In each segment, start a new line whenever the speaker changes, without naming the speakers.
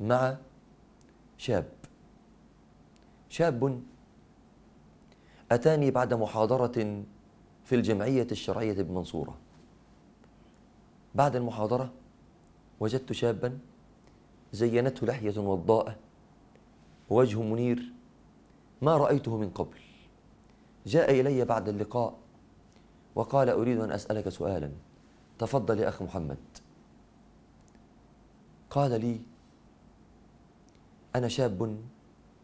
مع شاب شاب أتاني بعد محاضرة في الجمعية الشرعية بمنصورة بعد المحاضرة وجدت شابا زينته لحية وضاءة ووجه منير ما رأيته من قبل جاء إلي بعد اللقاء وقال أريد أن أسألك سؤالا تفضل يا أخ محمد قال لي أنا شاب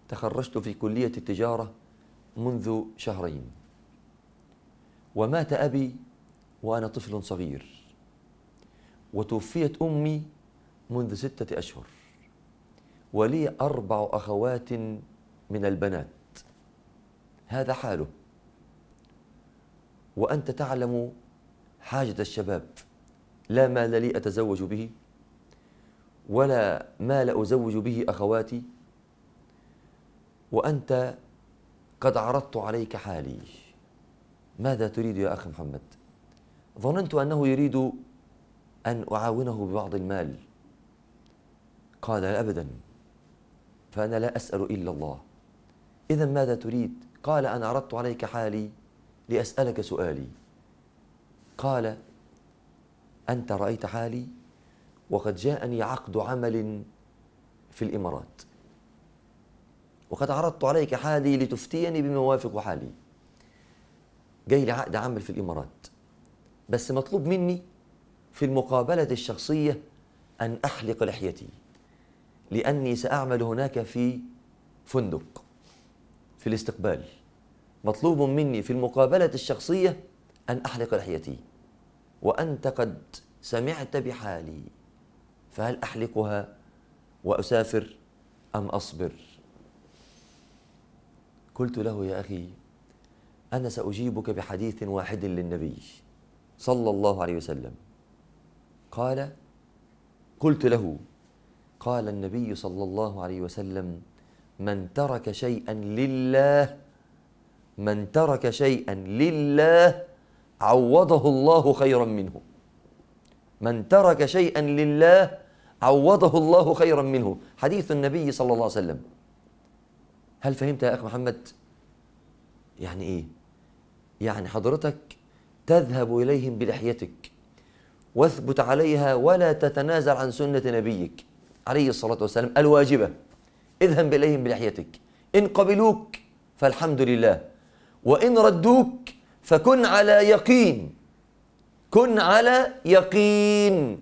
تخرجت في كلية التجارة منذ شهرين ومات أبي وأنا طفل صغير وتوفيت أمي منذ ستة أشهر ولي أربع أخوات من البنات هذا حاله وأنت تعلم حاجة الشباب لا مال لي أتزوج به ولا مال أزوج به أخواتي وأنت قد عرضت عليك حالي ماذا تريد يا أخي محمد ظننت أنه يريد أن أعاونه ببعض المال قال لا أبدا فأنا لا أسأل إلا الله إذا ماذا تريد قال أنا عرضت عليك حالي لأسألك سؤالي قال أنت رأيت حالي وقد جاءني عقد عمل في الإمارات وقد عرضت عليك حالي لتفتيني بما يوافق حالي جاي لي عقد عمل في الإمارات بس مطلوب مني في المقابلة الشخصية أن أحلق لحيتي لأني سأعمل هناك في فندق في الاستقبال مطلوب مني في المقابلة الشخصية أن أحلق لحيتي وأنت قد سمعت بحالي فهل أحلقها وأسافر أم أصبر قلت له يا أخي أنا سأجيبك بحديث واحد للنبي صلى الله عليه وسلم قال قلت له قال النبي صلى الله عليه وسلم من ترك شيئا لله من ترك شيئا لله عوضه الله خيرا منه من ترك شيئا لله عوضه الله خيرا منه حديث النبي صلى الله عليه وسلم هل فهمت يا أخ محمد يعني إيه يعني حضرتك تذهب إليهم بلحيتك واثبت عليها ولا تتنازل عن سنة نبيك عليه الصلاة والسلام الواجبة اذهب إليهم بلحيتك إن قبلوك فالحمد لله وإن ردوك فكن على يقين كن على يقين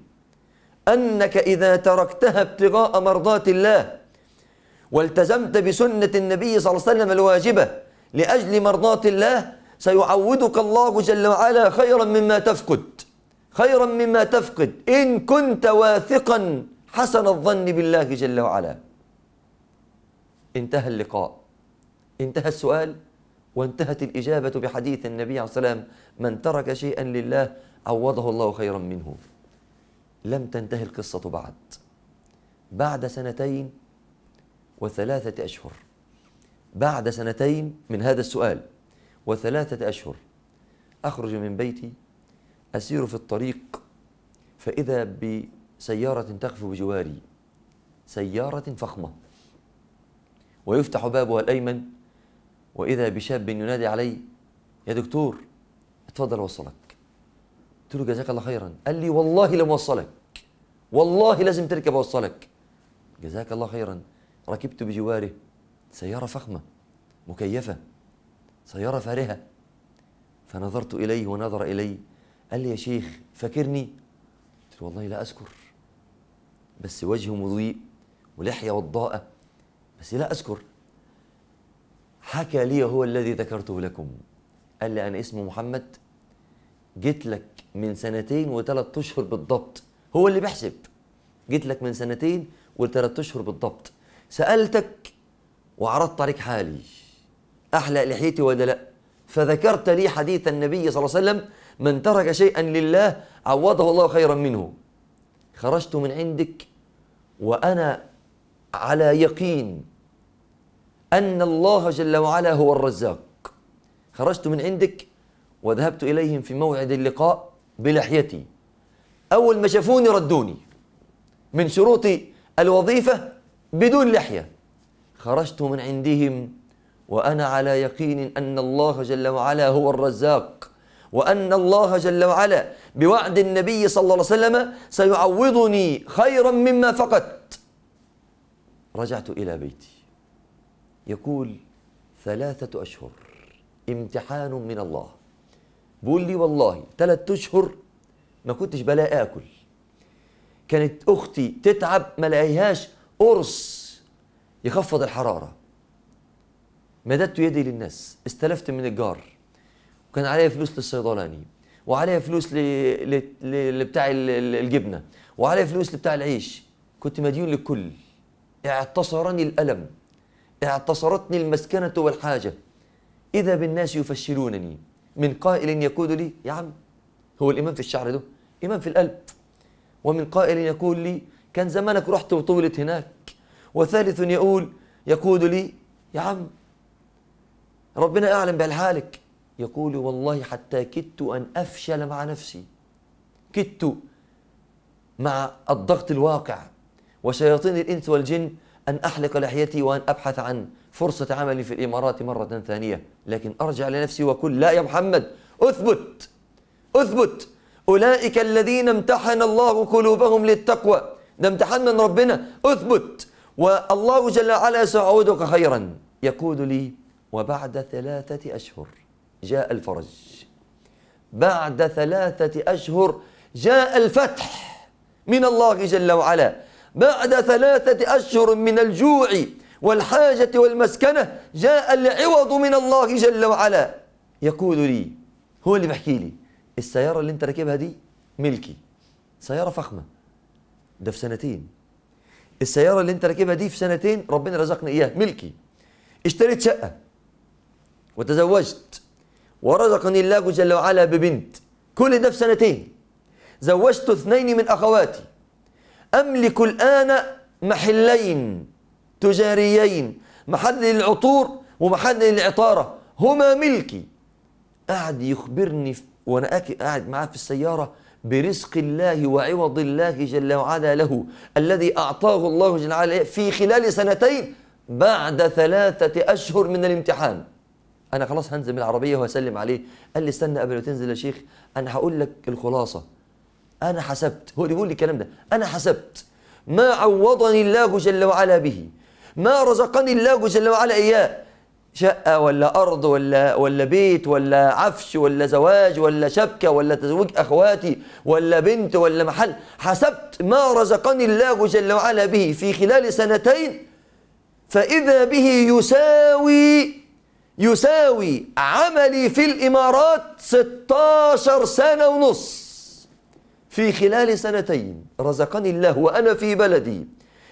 أنك إذا تركتها ابتغاء مرضات الله والتزمت بسنة النبي صلى الله عليه وسلم الواجبة لأجل مرضات الله سيعودك الله جل وعلا خيرا مما تفقد خيرا مما تفقد إن كنت واثقا حسن الظن بالله جل وعلا انتهى اللقاء انتهى السؤال وانتهت الإجابة بحديث النبي عليه الصلاة والسلام من ترك شيئا لله عوضه الله خيرا منه لم تنتهي القصة بعد بعد سنتين وثلاثة أشهر بعد سنتين من هذا السؤال وثلاثة أشهر أخرج من بيتي أسير في الطريق فإذا بسيارة تقف بجواري سيارة فخمة ويفتح بابها الأيمن وإذا بشاب ينادي علي يا دكتور اتفضل وصلك قلت له جزاك الله خيرا قال لي والله لم اوصلك والله لازم تركب اوصلك جزاك الله خيرا ركبت بجواره سياره فخمه مكيفه سياره فارهه فنظرت اليه ونظر الي قال لي يا شيخ فاكرني قلت له والله لا اذكر بس وجهه مضيء ولحيه وضاءه بس لا اذكر حكى لي هو الذي ذكرته لكم قال لي انا اسمه محمد جيت لك من سنتين وثلاث اشهر بالضبط هو اللي بيحسب جيت لك من سنتين وثلاث اشهر بالضبط سالتك وعرضت عليك حالي احلق لحيتي ولا لا فذكرت لي حديث النبي صلى الله عليه وسلم من ترك شيئا لله عوضه الله خيرا منه خرجت من عندك وانا على يقين ان الله جل وعلا هو الرزاق خرجت من عندك وذهبت اليهم في موعد اللقاء بلحيتي أول ما شافوني ردوني من شروط الوظيفة بدون لحية خرجت من عندهم وأنا على يقين أن الله جل وعلا هو الرزاق وأن الله جل وعلا بوعد النبي صلى الله عليه وسلم سيعوضني خيرا مما فقدت رجعت إلى بيتي يقول ثلاثة أشهر امتحان من الله بيقول لي والله ثلاث اشهر ما كنتش بلاقي اكل كانت اختي تتعب ما لاقيهاش قرص يخفض الحراره مددت يدي للناس استلفت من الجار وكان عليا فلوس للصيدلاني وعليا فلوس ل... ل... ل... لبتاع الجبنه وعليا فلوس لبتاع العيش كنت مديون للكل اعتصرني الالم اعتصرتني المسكنه والحاجه اذا بالناس يفشلونني من قائل يقول لي يا عم هو الإمام في الشعر ده إمام في القلب ومن قائل يقول لي كان زمانك رحت وطولت هناك وثالث يقول يقول لي يا عم ربنا أعلم بحالك يقول والله حتى كدت أن أفشل مع نفسي كدت مع الضغط الواقع وشياطين الإنس والجن أن أحلق لحيتي وأن أبحث عن فرصة عمل في الإمارات مرة ثانية لكن أرجع لنفسي وأقول لا يا محمد أثبت أثبت أولئك الذين امتحن الله قلوبهم للتقوى ده امتحان من ربنا أثبت والله جل وعلا سأعودك خيرا يقول لي وبعد ثلاثة أشهر جاء الفرج بعد ثلاثة أشهر جاء الفتح من الله جل وعلا بعد ثلاثة أشهر من الجوع والحاجة والمسكنة جاء العوض من الله جل وعلا يقول لي هو اللي بحكي لي السيارة اللي انت راكبها دي ملكي سيارة فخمة ده في سنتين السيارة اللي انت راكبها دي في سنتين ربنا رزقني اياها ملكي اشتريت شقة وتزوجت ورزقني الله جل وعلا ببنت كل ده في سنتين زوجت اثنين من اخواتي أملك الآن محلين تجاريين محل للعطور ومحل للعطارة هما ملكي قاعد يخبرني وأنا قاعد معاه في السيارة برزق الله وعوض الله جل وعلا له الذي أعطاه الله جل وعلا في خلال سنتين بعد ثلاثة أشهر من الامتحان أنا خلاص هنزل من العربية وهسلم عليه قال لي استنى قبل ما تنزل يا شيخ أنا هقول لك الخلاصة أنا حسبت هو اللي بيقول لي الكلام ده أنا حسبت ما عوضني الله جل وعلا به ما رزقني الله جل وعلا إياه شقة ولا أرض ولا ولا بيت ولا عفش ولا زواج ولا شبكة ولا تزويج أخواتي ولا بنت ولا محل حسبت ما رزقني الله جل وعلا به في خلال سنتين فإذا به يساوي يساوي عملي في الإمارات 16 سنة ونص في خلال سنتين رزقني الله وأنا في بلدي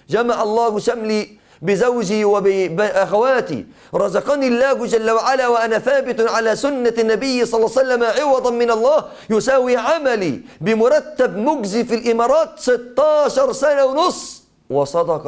جمع الله شملي بزوجي وبأخواتي رزقني الله جل وعلا وأنا ثابت على سنة النبي صلى الله عليه وسلم عوضا من الله يساوي عملي بمرتب مجزي في الإمارات 16 سنة ونص وصدق